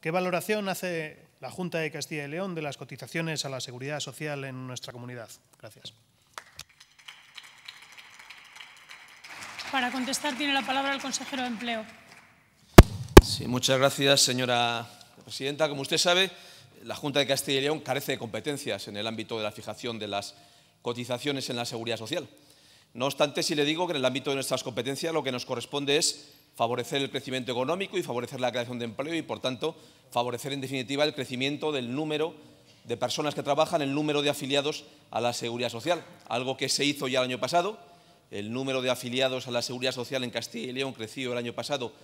¿Qué valoración hace la Junta de Castilla y León de las cotizaciones a la seguridad social en nuestra comunidad? Gracias. Para contestar tiene la palabra el consejero de Empleo. Sí, muchas gracias, señora presidenta. Como usted sabe, la Junta de Castilla y León carece de competencias en el ámbito de la fijación de las cotizaciones en la seguridad social. No obstante, si le digo que en el ámbito de nuestras competencias lo que nos corresponde es favorecer el crecimiento económico y favorecer la creación de empleo y, por tanto, favorecer, en definitiva, el crecimiento del número de personas que trabajan, el número de afiliados a la Seguridad Social, algo que se hizo ya el año pasado. El número de afiliados a la Seguridad Social en Castilla y León creció el año pasado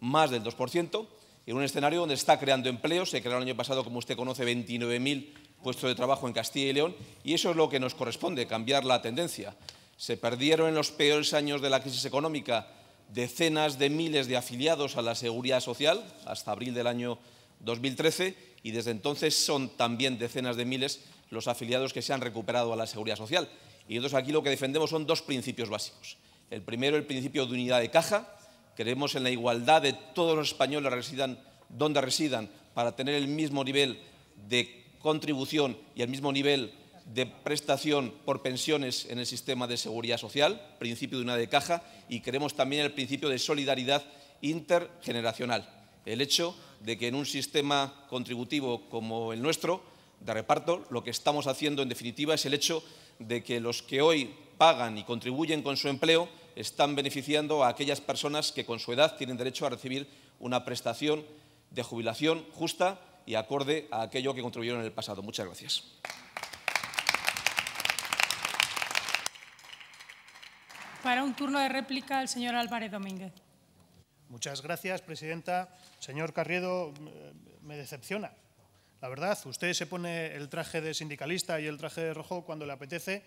más del 2%, en un escenario donde está creando empleo. Se crearon el año pasado, como usted conoce, 29.000 puestos de trabajo en Castilla y León y eso es lo que nos corresponde, cambiar la tendencia. Se perdieron en los peores años de la crisis económica decenas de miles de afiliados a la Seguridad Social hasta abril del año 2013 y desde entonces son también decenas de miles los afiliados que se han recuperado a la Seguridad Social. Y nosotros aquí lo que defendemos son dos principios básicos. El primero, el principio de unidad de caja. Creemos en la igualdad de todos los españoles residan donde residan para tener el mismo nivel de contribución y el mismo nivel de prestación por pensiones en el sistema de seguridad social, principio de una de caja, y queremos también el principio de solidaridad intergeneracional. El hecho de que en un sistema contributivo como el nuestro, de reparto, lo que estamos haciendo en definitiva es el hecho de que los que hoy pagan y contribuyen con su empleo están beneficiando a aquellas personas que con su edad tienen derecho a recibir una prestación de jubilación justa y acorde a aquello que contribuyeron en el pasado. Muchas gracias. Para un turno de réplica, el señor Álvarez Domínguez. Muchas gracias, presidenta. Señor Carriedo, eh, me decepciona. La verdad, usted se pone el traje de sindicalista y el traje de rojo cuando le apetece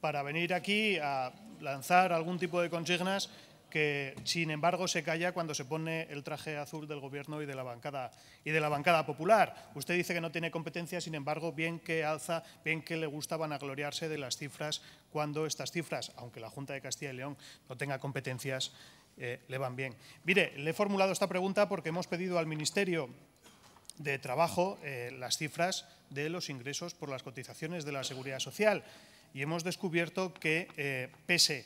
para venir aquí a lanzar algún tipo de consignas que sin embargo se calla cuando se pone el traje azul del gobierno y de la bancada y de la bancada popular. Usted dice que no tiene competencia, sin embargo, bien que alza, bien que le gusta vanagloriarse de las cifras cuando estas cifras, aunque la Junta de Castilla y León no tenga competencias, eh, le van bien. Mire, le he formulado esta pregunta porque hemos pedido al Ministerio de Trabajo eh, las cifras de los ingresos por las cotizaciones de la Seguridad Social y hemos descubierto que eh, pese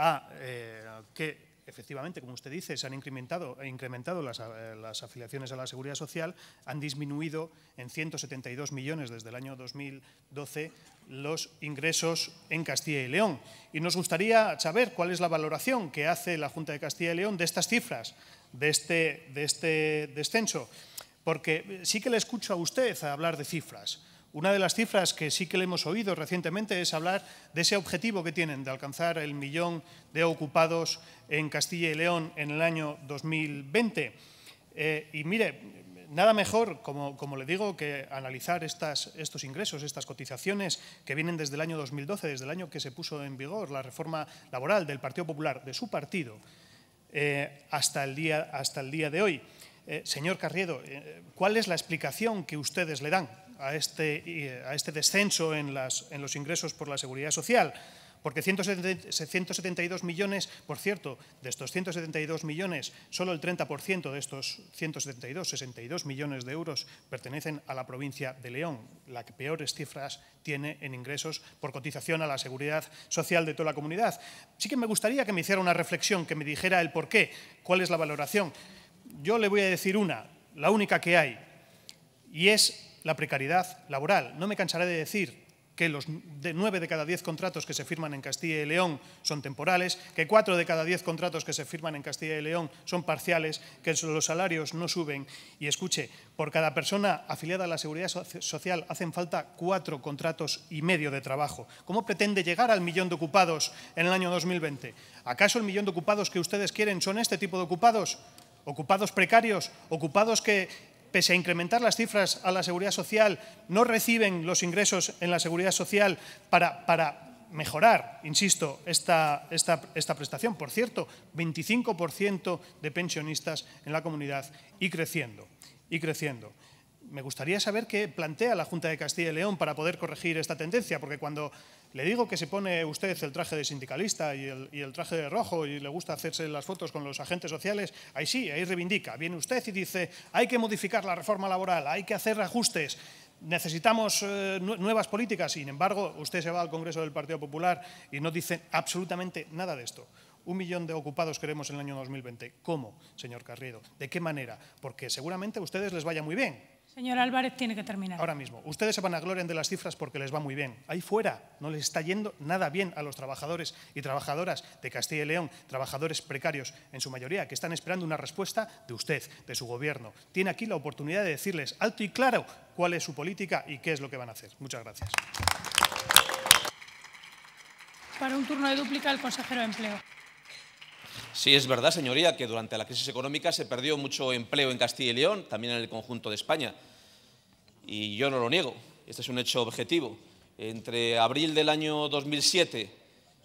a eh, que efectivamente, como usted dice, se han incrementado, incrementado eh, las, afiliaciones a la seguridad social, han disminuido en 172 millones desde el año 2012 los ingresos en Castilla y León. Y nos gustaría saber cuál es la valoración que hace la Junta de Castilla y León de estas cifras, de este, de este descenso, porque sí que le escucho a usted hablar de cifras una de las cifras que sí que le hemos oído recientemente es hablar de ese objetivo que tienen de alcanzar el millón de ocupados en Castilla y León en el año 2020. Eh, y mire, nada mejor, como, le digo, que analizar estos ingresos, estas cotizaciones que vienen desde el año 2012, desde el año que se puso en vigor la reforma laboral del Partido Popular, de su partido, eh, hasta, el día, hasta el día de hoy. Eh, señor Carriedo, ¿cuál es la explicación que ustedes le dan? a este, a este descenso en, las, en los ingresos por la seguridad social porque 172 millones, por cierto, de estos 172 millones, solo el 30% de estos 172, 62 millones de euros pertenecen a la provincia de León, la que peores cifras tiene en ingresos por cotización a la seguridad social de toda la comunidad. Sí que me gustaría que me hiciera una reflexión, que me dijera el por qué, cuál es la valoración. Yo le voy a decir una, la única que hay, y es la precariedad laboral. No me cansaré de decir que los de 9 de cada 10 contratos que se firman en Castilla y León son temporales, que 4 de cada 10 contratos que se firman en Castilla y León son parciales, que los salarios no suben. Y escuche, por cada persona afiliada a la seguridad social hacen falta cuatro contratos y medio de trabajo. ¿Cómo pretende llegar al millón de ocupados en el año 2020? ¿Acaso el millón de ocupados que ustedes quieren son este tipo de ocupados? ocupados precarios, ocupados que pese a incrementar las cifras a la seguridad social, no reciben los ingresos en la seguridad social para, mejorar, insisto, esta, esta, prestación. Por cierto, 25% de pensionistas en la comunidad y creciendo, y creciendo me gustaría saber qué plantea la Junta de Castilla y León para poder corregir esta tendencia, porque cuando le digo que se pone usted el traje de sindicalista y el, traje de rojo y le gusta hacerse las fotos con los agentes sociales, ahí sí, ahí reivindica. Viene usted y dice, hay que modificar la reforma laboral, hay que hacer ajustes, necesitamos eh, nuevas políticas. Sin embargo, usted se va al Congreso del Partido Popular y no dice absolutamente nada de esto. Un millón de ocupados queremos en el año 2020. ¿Cómo, señor Carriero? ¿De qué manera? Porque seguramente a ustedes les vaya muy bien, Señor Álvarez, tiene que terminar. Ahora mismo. Ustedes se van a gloriar de las cifras porque les va muy bien. Ahí fuera no les está yendo nada bien a los trabajadores y trabajadoras de Castilla y León, trabajadores precarios en su mayoría, que están esperando una respuesta de usted, de su gobierno. Tiene aquí la oportunidad de decirles alto y claro cuál es su política y qué es lo que van a hacer. Muchas gracias. Para un turno de dúplica, el consejero de Empleo. Sí, es verdad, señoría, que durante la crisis económica se perdió mucho empleo en Castilla y León, también en el conjunto de España. Y yo no lo niego, este es un hecho objetivo. Entre abril del año 2007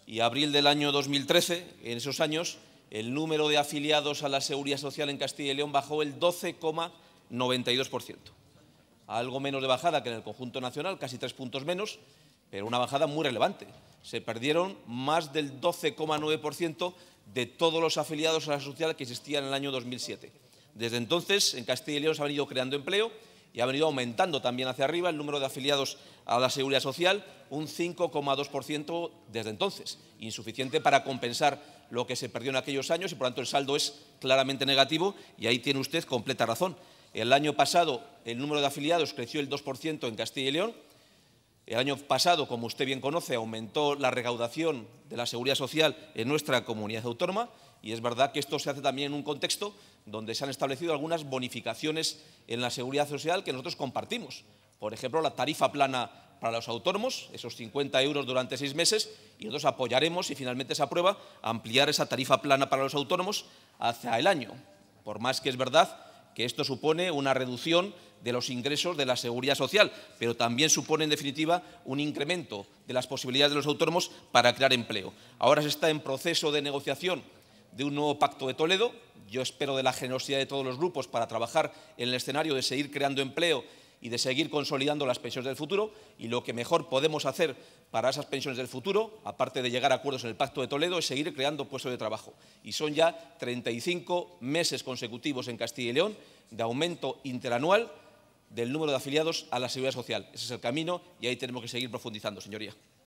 y abril del año 2013, en esos años, el número de afiliados a la Seguridad Social en Castilla y León bajó el 12,92%. Algo menos de bajada que en el conjunto nacional, casi tres puntos menos, pero una bajada muy relevante. Se perdieron más del 12,9% de todos los afiliados a la social que existían en el año 2007. Desde entonces, en Castilla y León se ha venido creando empleo y ha venido aumentando también hacia arriba el número de afiliados a la seguridad social, un 5,2% desde entonces, insuficiente para compensar lo que se perdió en aquellos años y, por tanto, el saldo es claramente negativo y ahí tiene usted completa razón. El año pasado el número de afiliados creció el 2% en Castilla y León, el año pasado, como usted bien conoce, aumentó la recaudación de la seguridad social en nuestra comunidad autónoma y es verdad que esto se hace también en un contexto donde se han establecido algunas bonificaciones en la seguridad social que nosotros compartimos. Por ejemplo, la tarifa plana para los autónomos, esos 50 euros durante seis meses, y nosotros apoyaremos, y finalmente se aprueba, ampliar esa tarifa plana para los autónomos hacia el año. Por más que es verdad que esto supone una reducción de los ingresos de la seguridad social, pero también supone, en definitiva, un incremento de las posibilidades de los autónomos para crear empleo. Ahora se está en proceso de negociación de un nuevo pacto de Toledo. Yo espero de la generosidad de todos los grupos para trabajar en el escenario de seguir creando empleo y de seguir consolidando las pensiones del futuro. Y lo que mejor podemos hacer para esas pensiones del futuro, aparte de llegar a acuerdos en el Pacto de Toledo, es seguir creando puestos de trabajo. Y son ya 35 meses consecutivos en Castilla y León de aumento interanual del número de afiliados a la Seguridad Social. Ese es el camino y ahí tenemos que seguir profundizando, señoría.